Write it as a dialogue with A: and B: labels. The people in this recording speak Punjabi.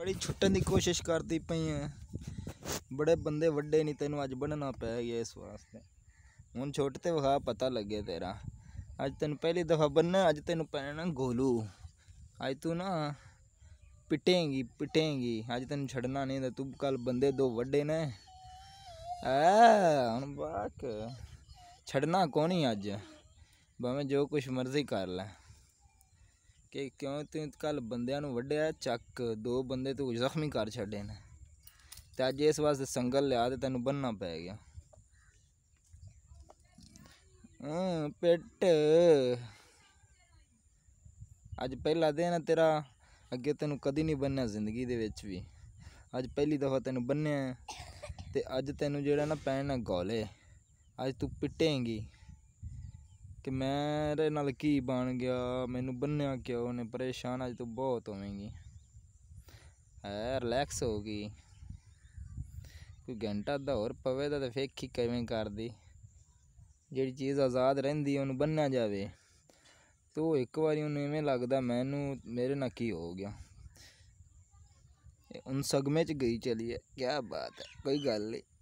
A: ਬੜੀ ਛੁੱਟਣ ਦੀ ਕੋਸ਼ਿਸ਼ ਕਰਦੀ ਪਈ ਐ ਬੜੇ ਬੰਦੇ ਵੱਡੇ ਨਹੀਂ ਤੈਨੂੰ ਅੱਜ ਬਣਨਾ ਪੈ ਗਿਆ ਇਸ ਵਾਸਤੇ ਹੁਣ ਛੋਟ ਤੇ ਵਖਾ ਪਤਾ ਲੱਗੇ ਤੇਰਾ ਅੱਜ ਤੈਨੂੰ ਪਹਿਲੀ ਦਫਾ ਬੰਨਣਾ ਅੱਜ ਤੈਨੂੰ ਪੈਣਾ ਗੋਲੂ ਅੱਜ ਤੂੰ ਨਾ ਪਿਟੇਂਗੀ ਪਿਟੇਂਗੀ ਅੱਜ ਤੈਨੂੰ ਛੱਡਣਾ ਨਹੀਂ ਤੇ ਤੂੰ ਕੱਲ ਬੰਦੇ ਦੋ ਵੱਡੇ ਨੇ ਆ ਹੁਣ ਬਾਕ ਛੱਡਣਾ ਕੋਣੀ ਅੱਜ ਭਾਵੇਂ ਜੋ ਕੁਛ ਮਰਜ਼ੀ ਕਰ ਲੈ ਕਿ ਕਿਉਂ ਤੂੰ ਕੱਲ ਬੰਦਿਆਂ ਨੂੰ ਵੱਢਿਆ ਚੱਕ ਦੋ ਬੰਦੇ ਤੂੰ ਜ਼ਖਮੀ ਕਰ ਛੱਡੇ ਨੇ ਤੇ ਅੱਜ ਇਸ ਵਾਸਤੇ ਸੰਗਲ ਲਿਆ ਤੇ ਤੈਨੂੰ ਬੰਨਣਾ ਪੈ ਗਿਆ ਹਾਂ ਪੇਟ ਅੱਜ ਪਹਿਲਾ ਦਿਨ ਹੈ ਤੇਰਾ ਅੱਗੇ ਤੈਨੂੰ ਕਦੀ ਨਹੀਂ ਬੰਨਿਆ ਜ਼ਿੰਦਗੀ ਦੇ ਵਿੱਚ ਵੀ ਅੱਜ ਪਹਿਲੀ ਦਫਾ ਤੈਨੂੰ ਬੰਨਿਆ ਤੇ ਅੱਜ ਤੈਨੂੰ ਜਿਹੜਾ ਨਾ ਪੈਣਾ ਗੋਲੇ ਅੱਜ ਤੂੰ ਪਿੱਟੇਂਗੀ ਕਿ ਮੇਰੇ ਨਾਲ ਕੀ ਬਣ ਗਿਆ ਮੈਨੂੰ ਬੰਨਿਆ ਕਿਉਂ ਨੇ ਪਰੇਸ਼ਾਨ ਅੱਜ ਤੂੰ ਬਹੁਤ ਹੋਵੇਂਗੀ ਐ ਰਿਲੈਕਸ ਹੋ ਗਈ ਕੋਈ ਘੰਟਾ ਦਾ ਹੋਰ ਪਵੇ ਤਾਂ ਤੇ ਫੇਕ ਕਿਵੇਂ ਕਰਦੀ ਜਿਹੜੀ ਚੀਜ਼ ਆਜ਼ਾਦ ਰਹਿੰਦੀ ਉਹਨੂੰ ਬੰਨਿਆ ਜਾਵੇ ਤੋ ਇੱਕ ਵਾਰੀ ਉਹਨੂੰ ਐਵੇਂ ਲੱਗਦਾ ਮੈਨੂੰ ਮੇਰੇ ਨਾਲ ਕੀ ਹੋ ਗਿਆ ਉਨ ਸਗਮੇ ਚ ਗਈ ਚਲੀ ਹੈ ਕੀ ਬਾਤ ਹੈ ਕੋਈ ਗੱਲ ਨਹੀਂ